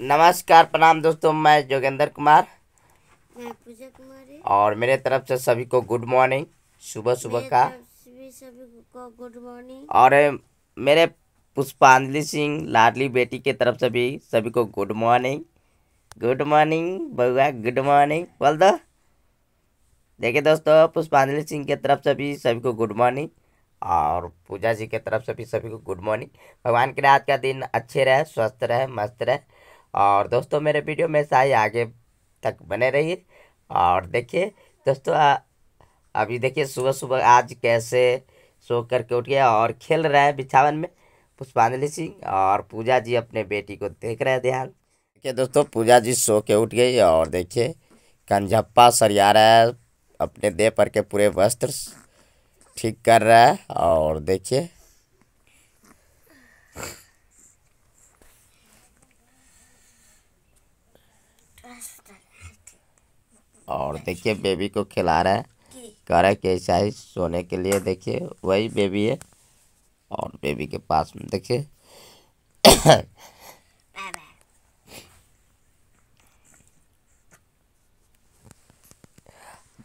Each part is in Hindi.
नमस्कार प्रणाम दोस्तों मैं जोगेंद्र कुमार मैं पूजा कुमारी और मेरे तरफ से सभी को गुड मॉर्निंग सुबह सुबह का सभी को गुड मॉर्निंग और मेरे पुष्पांजलि सिंह लाडली बेटी के तरफ से भी सभी को गुड मॉर्निंग गुड मॉर्निंग बउआ गुड मॉर्निंग बोल दो देखिए दोस्तों पुष्पांजलि सिंह के तरफ से भी सभी को गुड मॉर्निंग और पूजा जी के तरफ से भी सभी को गुड मॉर्निंग भगवान के रात आज का दिन अच्छे रहे स्वस्थ रहे मस्त रहे और दोस्तों मेरे वीडियो में शायद आगे तक बने रहिए और देखिए दोस्तों आ, अभी देखिए सुबह सुबह आज कैसे सो करके उठ गया और खेल रहा है बिछावन में पुष्पांजलि सिंह और पूजा जी अपने बेटी को देख रहे हैं ध्यान देखिए दोस्तों पूजा जी सो के उठ गई और देखिए कंझप्पा सरिया रहा है अपने देह पर के पूरे वस्त्र ठीक कर रहा है और देखिए और देखिए बेबी को खिला रहा है कह रहा है कैसा है सोने के लिए देखिए वही बेबी है और बेबी के पास में देखिए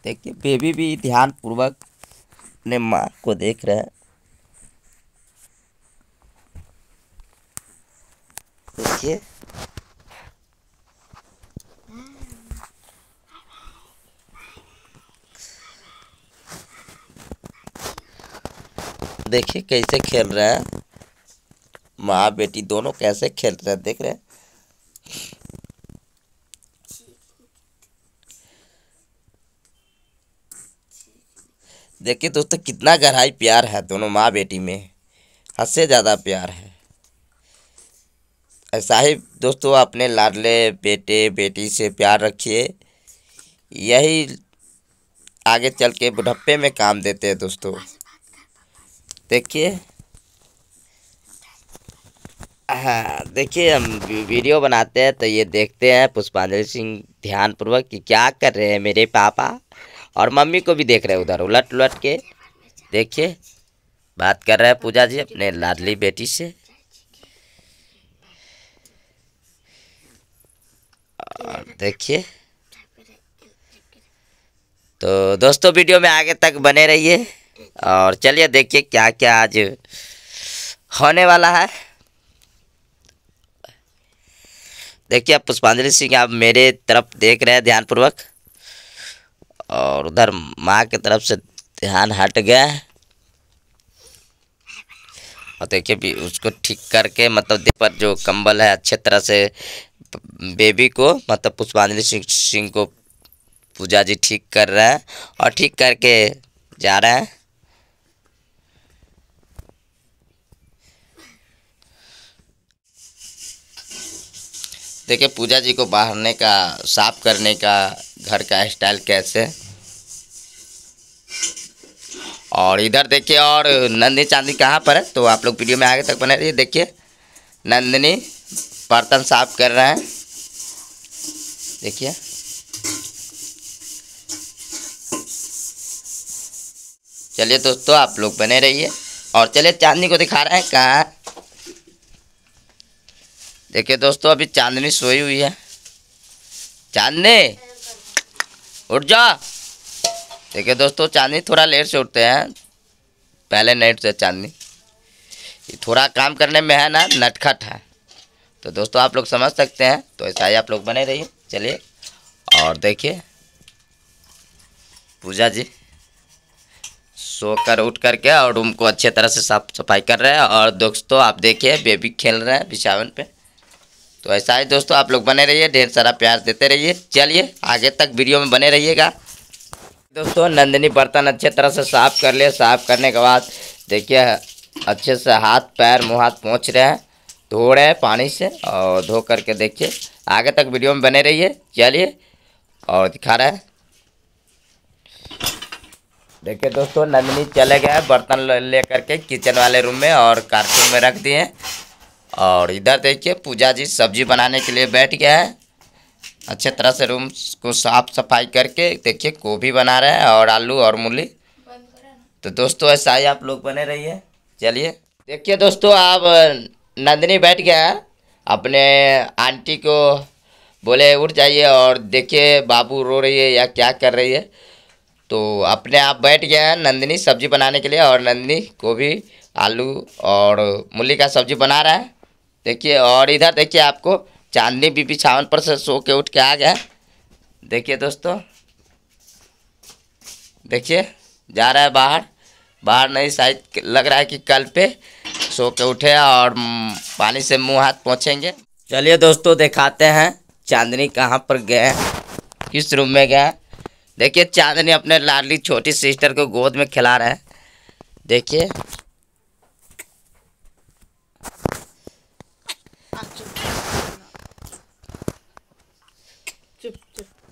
देखिए बेबी भी ध्यानपूर्वक अपने माँ को देख रहे है देखिए कैसे खेल रहा है माँ बेटी दोनों कैसे खेल रहे हैं देख रहे हैं देखिए दोस्तों कितना गहराई प्यार है दोनों माँ बेटी में हद से ज़्यादा प्यार है ऐसा ही दोस्तों अपने लाडले बेटे बेटी से प्यार रखिए यही आगे चल के बुढ़प्पे में काम देते हैं दोस्तों देखिए हाँ देखिए हम वीडियो बनाते हैं तो ये देखते हैं पुष्पांजलि सिंह ध्यानपूर्वक कि क्या कर रहे हैं मेरे पापा और मम्मी को भी देख रहे हैं उधर उलट उलट के देखिए बात कर रहे हैं पूजा जी अपने लाडली बेटी से और देखिए तो दोस्तों वीडियो में आगे तक बने रहिए और चलिए देखिए क्या क्या आज होने वाला है देखिए आप पुष्पांजलि सिंह आप मेरे तरफ देख रहे हैं ध्यानपूर्वक और उधर माँ की तरफ से ध्यान हट गया और देखिए भी उसको ठीक करके मतलब पर जो कंबल है अच्छे तरह से बेबी को मतलब पुष्पांजलि सिंह सिंह को पूजा जी ठीक कर रहे हैं और ठीक करके जा रहे हैं देखिए पूजा जी को बाहरने का साफ करने का घर का स्टाइल कैसे और इधर देखिए और नंदनी चांदनी कहाँ पर है तो आप लोग वीडियो में आगे तक बने रहिए देखिए नंदनी बर्तन साफ कर रहे हैं देखिए चलिए दोस्तों आप लोग बने रहिए और चलिए चांदनी को दिखा रहे हैं कहाँ देखिए दोस्तों अभी चांदनी सोई हुई है चांदनी उठ जा देखिए दोस्तों चांदनी थोड़ा लेट से उठते हैं पहले नहीं उठते चांदनी थोड़ा काम करने में है ना नटखट है तो दोस्तों आप लोग समझ सकते हैं तो ऐसा ही आप लोग बने रहिए चलिए और देखिए पूजा जी सो कर उठ करके और रूम को अच्छे तरह से साफ सफाई कर रहे हैं और दोस्तों आप देखिए बेबी खेल रहे हैं बिछावन पे तो ऐसा ही दोस्तों आप लोग बने रहिए ढेर सारा प्यार देते रहिए चलिए आगे तक वीडियो में बने रहिएगा दोस्तों नंदिनी बर्तन अच्छे तरह से साफ़ कर लिए साफ़ करने के बाद देखिए अच्छे से हाथ पैर मुँह हाथ पहुँच रहे हैं धो रहे हैं पानी से और धो करके देखिए आगे तक वीडियो में बने रहिए चलिए और दिखा रहे हैं देखिए दोस्तों नंदिनी चले गए बर्तन ले करके किचन वाले रूम में और कार्टून में रख दिए और इधर देखिए पूजा जी सब्जी बनाने के लिए बैठ गया है अच्छे तरह से रूम को साफ सफाई करके देखिए गोभी बना रहे हैं और आलू और मूली तो दोस्तों ऐसा ही आप लोग बने रहिए चलिए देखिए दोस्तों आप नंदनी बैठ गया है अपने आंटी को बोले उठ जाइए और देखिए बाबू रो रही है या क्या कर रही है तो अपने आप बैठ गया है नंदनी सब्जी बनाने के लिए और नंदनी गोभी आलू और मूली का सब्जी बना रहा है देखिए और इधर देखिए आपको चांदनी बीबी छावन पर से सो के उठ के आ गया देखिए दोस्तों देखिए जा रहा है बाहर बाहर नहीं शायद लग रहा है कि कल पे सो के उठे और पानी से मुंह हाथ पहुँचेंगे चलिए दोस्तों दिखाते हैं चांदनी कहाँ पर गए किस रूम में गए देखिए चांदनी अपने लाडली छोटी सिस्टर को गोद में खिला रहे हैं देखिए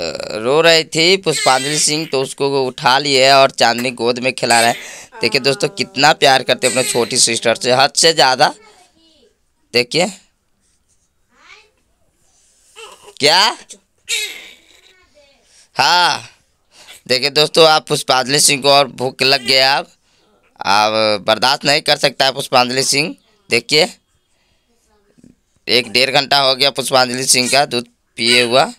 रो रही थी पुष्पांजलि सिंह तो उसको उठा लिए और चांदनी गोद में खिला रहे हैं देखिए दोस्तों कितना प्यार करते अपने छोटी सिस्टर से हद से ज़्यादा देखिए क्या हाँ देखिए दोस्तों आप पुष्पांजलि सिंह को और भूख लग गया आप आप बर्दाश्त नहीं कर सकता है पुष्पांजलि सिंह देखिए एक डेढ़ घंटा हो गया पुष्पांजलि सिंह का दूध पिए हुआ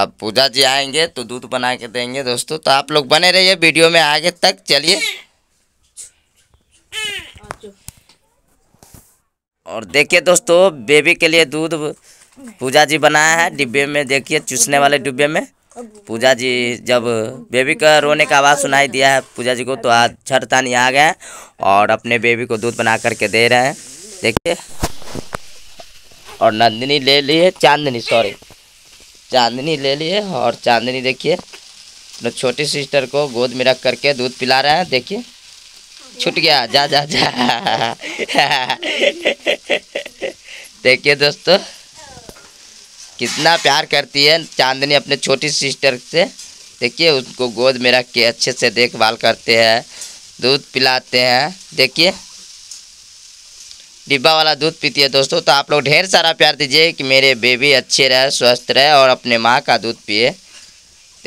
अब पूजा जी आएंगे तो दूध बना के देंगे दोस्तों तो आप लोग बने रहिए वीडियो में आगे तक चलिए और देखिए दोस्तों बेबी के लिए दूध पूजा जी बनाया है डिब्बे में देखिए चूसने वाले डिब्बे में पूजा जी जब बेबी का रोने का आवाज़ सुनाई दिया है पूजा जी को तो आज छठ तानी आ गए हैं और अपने बेबी को दूध बना करके दे रहे हैं देखिए और नंदिनी ले ली है चांदनी सॉरी चांदनी ले लिए और चांदनी देखिए अपने छोटी सिस्टर को गोद में रख करके दूध पिला रहे हैं देखिए छूट गया जा जा जा देखिए दोस्तों कितना प्यार करती है चांदनी अपने छोटी सिस्टर से देखिए उसको गोद में रख के अच्छे से देखभाल करते हैं दूध पिलाते हैं देखिए डिब्बा वाला दूध पीती है दोस्तों तो आप लोग ढेर सारा प्यार दीजिए कि मेरे बेबी अच्छे रहे स्वस्थ रहे और अपने माँ का दूध पिए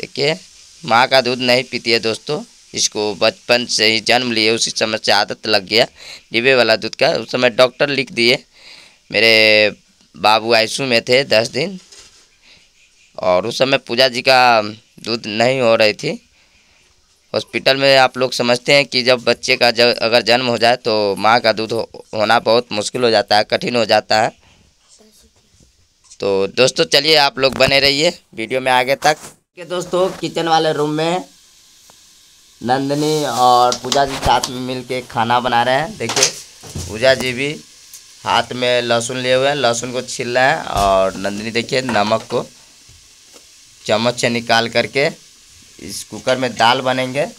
देखिए माँ का दूध नहीं पीती है दोस्तों इसको बचपन से ही जन्म लिए उसी समय से आदत लग गया डिब्बे वाला दूध का उस समय डॉक्टर लिख दिए मेरे बाबू आयसू में थे दस दिन और उस समय पूजा जी का दूध नहीं हो रही थी हॉस्पिटल में आप लोग समझते हैं कि जब बच्चे का जब अगर जन्म हो जाए तो माँ का दूध हो, होना बहुत मुश्किल हो जाता है कठिन हो जाता है तो दोस्तों चलिए आप लोग बने रहिए वीडियो में आगे तक के दोस्तों किचन वाले रूम में नंदनी और पूजा जी साथ में मिल के खाना बना रहे हैं देखिए पूजा जी भी हाथ में लहसुन लिए हुए हैं लहसुन को छिल रहे हैं और नंदनी देखिए नमक को चम्मच से निकाल करके इस कुकर में दाल बनेंगे